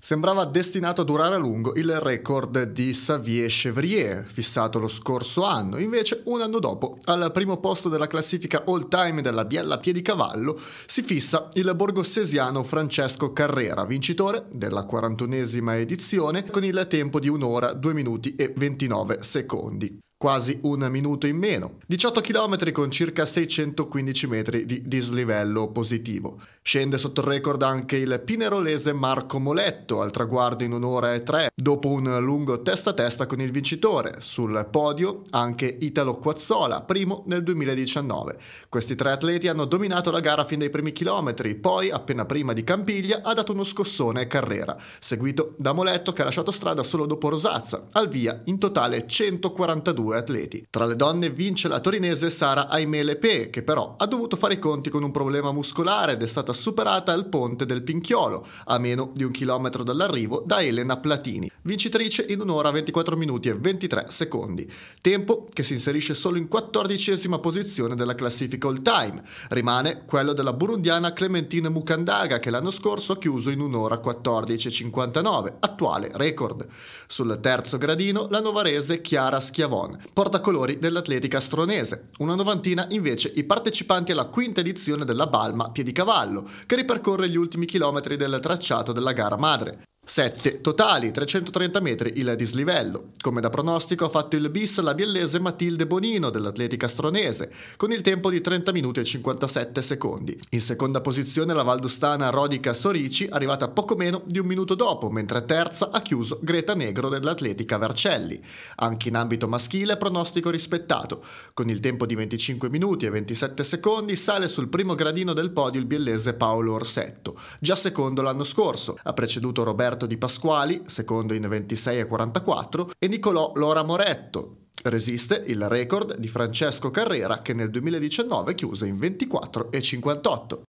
sembrava destinato a durare a lungo il record di Xavier Chevrier, fissato lo scorso anno. Invece, un anno dopo, al primo posto della classifica all-time della Biella Piedicavallo, si fissa il borgossesiano Francesco Carrera, vincitore della 41esima edizione, con il tempo di 1 ora 2 minuti e 29 secondi quasi un minuto in meno. 18 km con circa 615 metri di dislivello positivo. Scende sotto il record anche il pinerolese Marco Moletto al traguardo in un'ora e tre, dopo un lungo testa a testa con il vincitore. Sul podio anche Italo Quazzola, primo nel 2019. Questi tre atleti hanno dominato la gara fin dai primi chilometri, poi appena prima di Campiglia ha dato uno scossone Carrera, seguito da Moletto che ha lasciato strada solo dopo Rosazza, al via in totale 142 due atleti. Tra le donne vince la torinese Sara Aimele Pe, che però ha dovuto fare i conti con un problema muscolare ed è stata superata al ponte del Pinchiolo, a meno di un chilometro dall'arrivo, da Elena Platini, vincitrice in un'ora 24 minuti e 23 secondi, tempo che si inserisce solo in 14 posizione della classifica all time. Rimane quello della burundiana Clementine Mukandaga, che l'anno scorso ha chiuso in un'ora 14.59, attuale record. Sul terzo gradino la novarese Chiara Schiavon, portacolori dell'atletica stronese. Una novantina invece i partecipanti alla quinta edizione della Balma Piedicavallo, che ripercorre gli ultimi chilometri del tracciato della gara madre. 7 totali, 330 metri il dislivello. Come da pronostico ha fatto il bis la biellese Matilde Bonino dell'Atletica Stronese, con il tempo di 30 minuti e 57 secondi. In seconda posizione la valdostana Rodica Sorici, arrivata poco meno di un minuto dopo, mentre terza ha chiuso Greta Negro dell'Atletica Vercelli. Anche in ambito maschile pronostico rispettato. Con il tempo di 25 minuti e 27 secondi sale sul primo gradino del podio il biellese Paolo Orsetto, già secondo l'anno scorso. Ha preceduto Roberto Roberto Di Pasquali, secondo in 26 e 44, e Nicolò Lora Moretto. Resiste il record di Francesco Carrera che nel 2019 chiuse in 24 e 58.